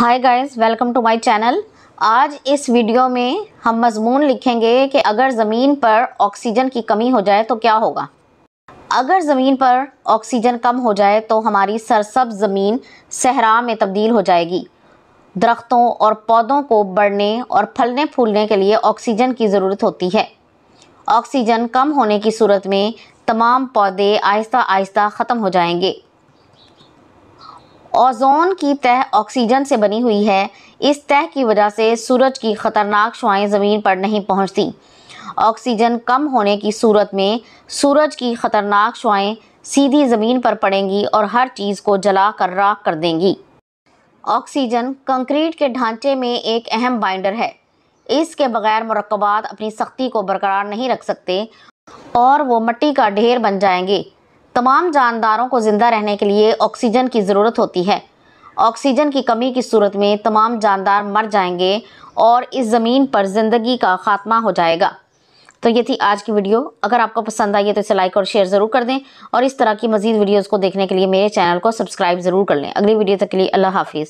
hi guys welcome to my channel आज इस video में हम मजमून लिखेंगे कि अगर ज़मीन पर ऑक्सीजन की कमी हो जाए तो क्या होगा अगर ज़मीन पर ऑक्सीजन कम हो जाए तो हमारी सरसब ज़मीन सहरा में तब्दील हो जाएगी दरख्तों और पौधों को बढ़ने और फलने फूलने के लिए ऑक्सीजन की ज़रूरत होती है ऑक्सीजन कम होने की सूरत में तमाम पौधे आहिस्ता आहिस्ता ख़त्म हो जाएंगे ओजोन की तह ऑक्सीजन से बनी हुई है इस तह की वजह से सूरज की खतरनाक शुआएं ज़मीन पर नहीं पहुंचती ऑक्सीजन कम होने की सूरत में सूरज की खतरनाक शुआएं सीधी ज़मीन पर पड़ेंगी और हर चीज़ को जला कर राख कर देंगी ऑक्सीजन कंक्रीट के ढांचे में एक अहम बाइंडर है इसके बगैर मरकबात अपनी सख्ती को बरकरार नहीं रख सकते और वो मट्टी का ढेर बन जाएंगे तमाम जानदारों को ज़िंदा रहने के लिए ऑक्सीजन की ज़रूरत होती है ऑक्सीजन की कमी की सूरत में तमाम जानदार मर जाएंगे और इस ज़मीन पर ज़िंदगी का ख़ात्मा हो जाएगा तो ये थी आज की वीडियो अगर आपको पसंद आई है तो इसे लाइक और शेयर ज़रूर कर दें और इस तरह की मज़ीद वीडियोज़ को देखने के लिए मेरे चैनल को सब्सक्राइब ज़रूर कर लें अगली वीडियो तक के लिए अल्लाह हाफिज़